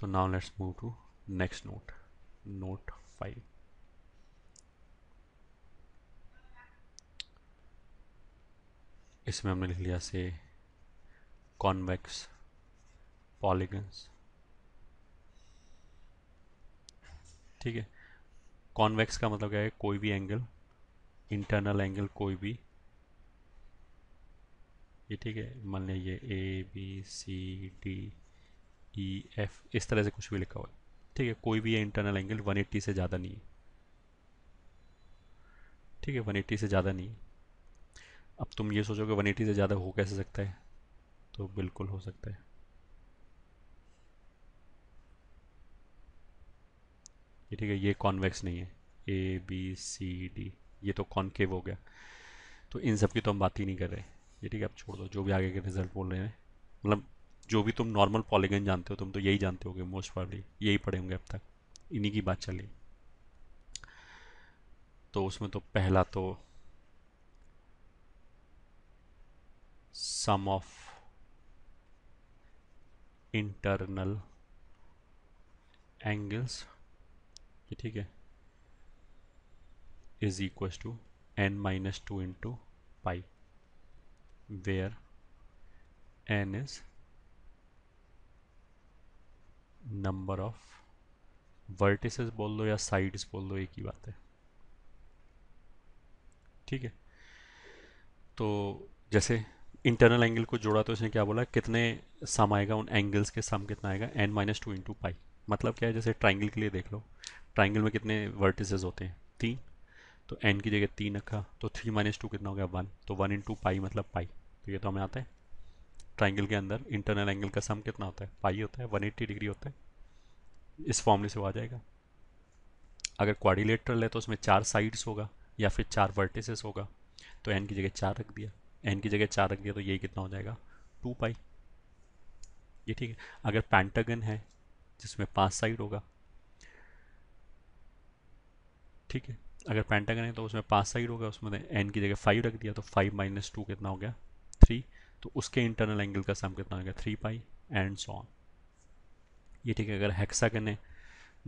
So तो now let's move to next note, note 5. इसमें हमने लिख लिया से कॉन्वेक्स पॉलीगन्स ठीक है कॉन्वेक्स का मतलब क्या है कोई भी एंगल इंटरनल एंगल कोई भी ये ठीक है मान लिया ये A B C D E e F इस तरह से कुछ भी लिखा हुआ है ठीक है कोई भी इंटरनल एंगल 180 से ज़्यादा नहीं है ठीक है 180 से ज़्यादा नहीं है अब तुम ये सोचोगे 180 से ज़्यादा हो कैसे सकता है तो बिल्कुल हो सकता है ये ठीक है ये कॉन्वेक्स नहीं है ए बी सी डी ये तो कॉन्केव हो गया तो इन सब की तो हम बात ही नहीं कर रहे ये ठीक है आप छोड़ दो जो भी आगे के रिजल्ट बोल रहे हैं मतलब जो भी तुम नॉर्मल पॉलीगन जानते हो तुम तो यही जानते होगे मोस्ट प्रॉब्ली यही पढ़े होंगे अब तक इन्हीं की बात चली तो उसमें तो पहला तो सम ऑफ इंटरनल एंगल्स ये ठीक है is equal to N minus two into pi where N is number of vertices बोल दो या साइड्स बोल दो एक ही बात है ठीक है तो जैसे इंटरनल एंगल को जोड़ा तो इसने क्या बोला कितने सम आएगा उन एंगल्स के सम कितना आएगा N minus two into pi मतलब क्या है जैसे ट्राइंगल के लिए देख लो ट्राइंगल में कितने वर्टिसेस होते हैं तीन तो एन की जगह तीन रखा तो थ्री माइनस टू कितना हो गया वन तो वन इंटू पाई मतलब पाई तो ये तो हमें आता है ट्राइंगल के अंदर इंटरनल एंगल का सम कितना होता है पाई होता है 180 डिग्री होता है इस फॉर्मूले से वो आ जाएगा अगर क्वारिलेटरल है तो उसमें चार साइड्स होगा या फिर चार वर्टिसेस होगा तो एन की जगह चार रख दिया एन की जगह चार रख दिया तो यही कितना हो जाएगा टू पाई ये ठीक है अगर पैंटागन है जिसमें पांच साइड होगा ठीक है अगर पैंटागन है तो उसमें पांच साइड होगा उसमें एन की जगह फाइव रख दिया तो फाइव माइनस टू कितना हो गया थ्री तो उसके इंटरनल एंगल का सम कितना हो गया three pi and so on ये ठीक है अगर हेक्सागन है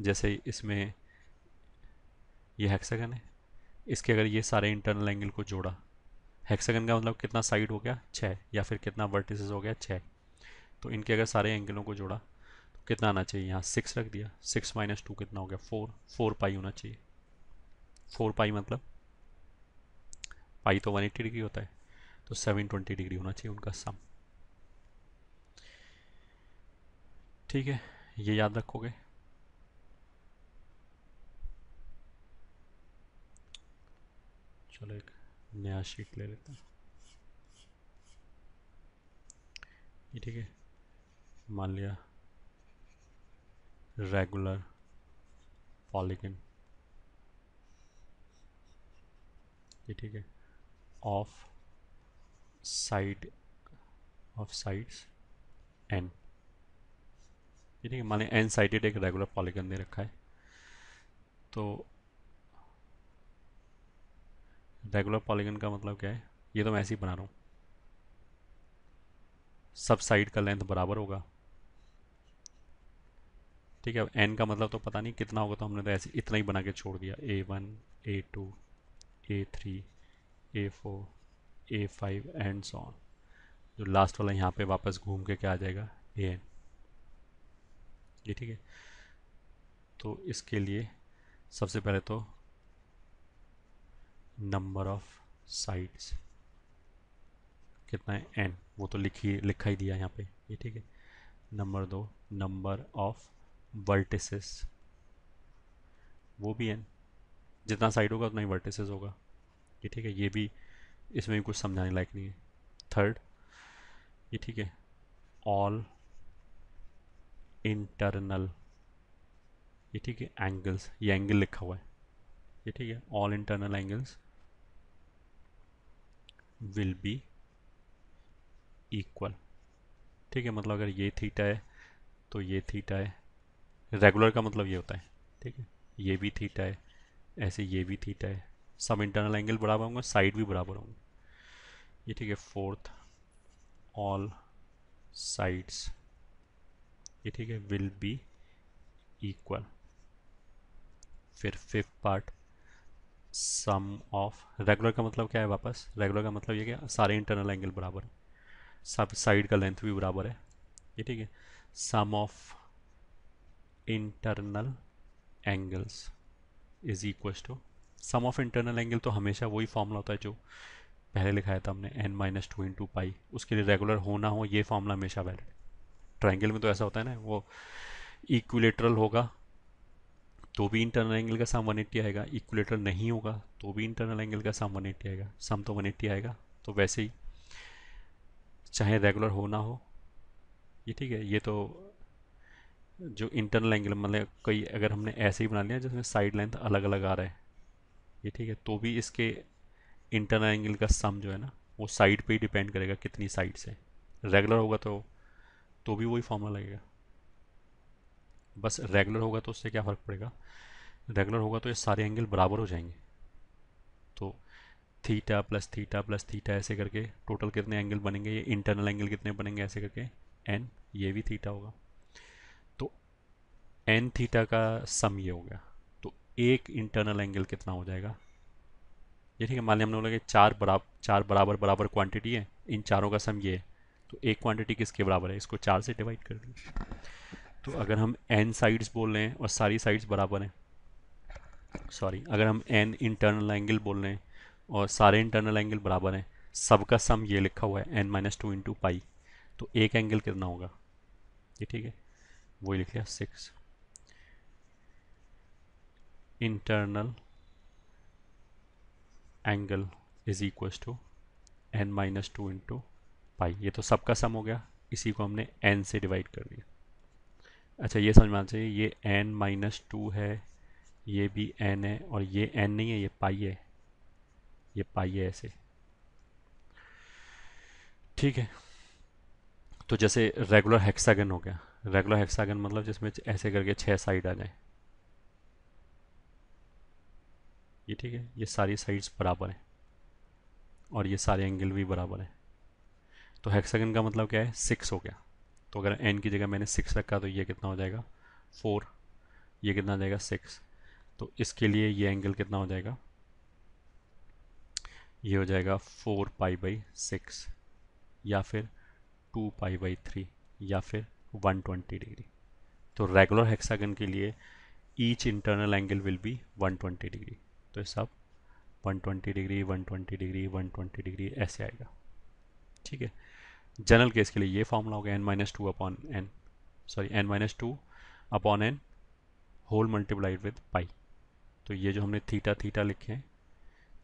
जैसे इसमें ये हेक्सागन है इसके अगर ये सारे इंटरनल एंगल को जोड़ा हेक्सागन का मतलब कितना साइड हो गया छः या फिर कितना वर्टिसेस हो गया छः तो इनके अगर सारे एंगलों को जोड़ा तो कितना आना चाहिए यहाँ सिक्स रख दिया सिक्स माइनस टू कितना हो गया फोर फोर पाई होना चाहिए फोर पाई मतलब पाई तो वन एट्टी डिग्री होता है तो 720 डिग्री होना चाहिए उनका सम ठीक है ये याद रखोगे चलो एक नया शीट ले लेते हैं ये ठीक है मान लिया रेगुलर पॉलिगन ये ठीक है of side of sides N ये ठीक है माने एन साइडेड एक रेगुलर पॉलीगन दे रखा है तो रेगुलर पॉलीगन का मतलब क्या है ये तो मैं ऐसे ही बना रहा हूँ सब साइड का लेंथ बराबर होगा ठीक है अब एन का मतलब तो पता नहीं कितना होगा तो हमने तो ऐसे इतना ही बना के छोड़ दिया A one A two A three A four A five and so on जो लास्ट वाला यहाँ पे वापस घूम के क्या आ जाएगा ए एन ये ठीक है तो इसके लिए सबसे पहले तो नंबर ऑफ साइड्स कितना है एन वो तो लिखी लिखा ही दिया यहाँ पे ये ठीक है नंबर दो नंबर ऑफ वर्टिसेस वो भी एन जितना साइड होगा उतना ही वर्टिसेस होगा ये ठीक है ये भी इसमें भी कुछ समझाने लायक नहीं है थर्ड ये ठीक है ऑल इंटरनल ये ठीक है एंगल्स ये एंगल लिखा हुआ है ये ठीक है all internal angles will be equal ठीक है मतलब अगर ये थीटा है तो ये थीटा है रेगुलर का मतलब ये होता है ठीक है ये भी थीटा है ऐसे ये भी थीटा है सब इंटरनल एंगल बराबर होंगे साइड भी बराबर होंगे ये ठीक है फोर्थ ऑल साइड्स ये ठीक है विल बी इक्वल फिर fifth part sum of regular का मतलब क्या है वापस रेगुलर का मतलब ये क्या सारे इंटरनल एंगल बराबर है सब साइड का लेंथ भी बराबर है ये ठीक है sum of internal angles is equal to sum of internal angle तो हमेशा वही फॉर्मूला होता है जो पहले लिखाया था हमने N minus two into pi उसके लिए रेगुलर हो ना हो ये फॉर्मूला हमेशा वैलिड ट्राइंगल में तो ऐसा होता है ना वो इक्विलेटरल होगा तो भी इंटरनल एंगल का सम 180 आएगा इक्विलेटरल नहीं होगा तो भी इंटरनल एंगल का सम 180 आएगा सम तो 180 आएगा तो वैसे ही चाहे रेगुलर हो ना हो ये ठीक है ये तो जो इंटरनल एंगल मतलब कई अगर हमने ऐसे ही बना लिया जिसमें साइड लेंथ अलग अलग आ रहा है ये ठीक है तो भी इसके इंटरनल एंगल का सम जो है ना वो साइड पे ही डिपेंड करेगा कितनी साइड से रेगुलर होगा तो तो भी वही फॉर्मूला लगेगा बस रेगुलर होगा तो उससे क्या फ़र्क पड़ेगा रेगुलर होगा तो ये सारे एंगल बराबर हो जाएंगे तो theta plus theta plus theta ऐसे करके टोटल कितने एंगल बनेंगे ये इंटरनल एंगल कितने बनेंगे ऐसे करके एन ये भी थीटा होगा तो एन थीटा का सम ये हो गया तो एक इंटरनल एंगल कितना हो जाएगा ये ठीक है मान लिया हम लोग लगे चार बराबर चार बराबर बराबर क्वांटिटी है इन चारों का सम ये है तो एक क्वांटिटी किसके बराबर है इसको चार से डिवाइड कर दें तो अगर हम एन साइड्स बोल रहे हैं और सारी साइड्स बराबर हैं सॉरी अगर हम एन इंटरनल एंगल बोल रहे हैं और सारे इंटरनल एंगल बराबर हैं सबका सम ये लिखा हुआ है n minus two into pi तो एक एंगल कितना होगा ये ठीक है वही लिख लिया six internal angle is equals to N minus two into pi ये तो सबका सम हो गया इसी को हमने एन से डिवाइड कर दिया अच्छा ये समझ में आना चाहिए ये एन माइनस टू है ये भी एन है और ये एन नहीं है ये पाई है ये पाई है ऐसे ठीक है तो जैसे रेगुलर हेक्सागन हो गया रेगुलर हेक्सागन मतलब जिसमें ऐसे करके छः साइड आ जाए ये ठीक है ये सारी साइड्स बराबर हैं और ये सारे एंगल भी बराबर हैं तो हेक्सागन का मतलब क्या है सिक्स हो गया तो अगर एन की जगह मैंने सिक्स रखा तो ये कितना हो जाएगा फोर ये कितना हो जाएगा सिक्स तो इसके लिए ये एंगल कितना हो जाएगा ये हो जाएगा फोर पाई बाई सिक्स या फिर टू पाई बाई थ्री या फिर वन ट्वेंटी डिग्री तो रेगुलर हेक्सागन के लिए each internal angle will be one twenty degree तो ये सब 120 डिग्री 120 डिग्री 120 डिग्री ऐसे आएगा ठीक है जनरल केस के लिए ये फॉर्मूला होगा n minus two upon n sorry n minus two upon n whole multiplied with pi तो ये जो हमने थीटा थीटा लिखे हैं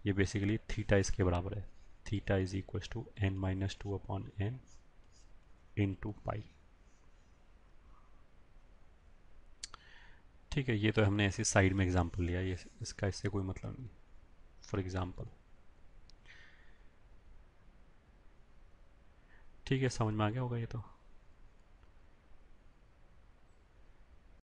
ये बेसिकली थीटा इसके बराबर है theta is equal to N minus two upon n in two pi ठीक है ये तो हमने ऐसे साइड में एग्जांपल लिया ये इसका इससे कोई मतलब नहीं फॉर एग्जांपल ठीक है समझ में आ गया होगा ये तो